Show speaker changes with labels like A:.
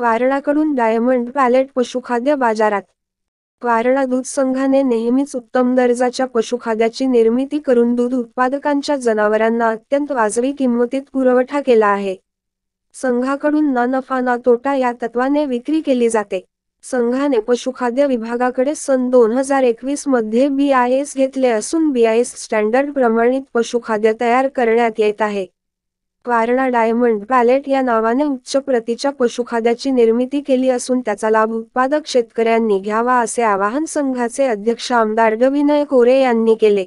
A: वारणाकडून diamond palette पशुखाद्य बाजारात वारणा दूध संघाने नेहमीच उत्तम दर्जाच्या पशुखाद्याची निर्मिती करून दूध उत्पादकांच्या जनावरांना अत्यंत वाजवी किंमतीत पुरवठा केला आहे संघाकडून ना नफा ना तोटा या तत्वाने विक्री केली जाते संघाने पशुखाद्य विभागाकडे सन दोन हजार एकवीस मध्ये एस घेतले असून बी आय एस स्टँडर्ड प्रमाणित पशुखाद्य तयार करण्यात येत आहे क्वारणा डायमंड पॅलेट या नावाने उच्च प्रतीच्या पशुखाद्याची निर्मिती केली असून त्याचा लाभ उत्पादक शेतकऱ्यांनी घ्यावा असे आवाहन संघाचे अध्यक्ष आमदार विनय कोरे यांनी केले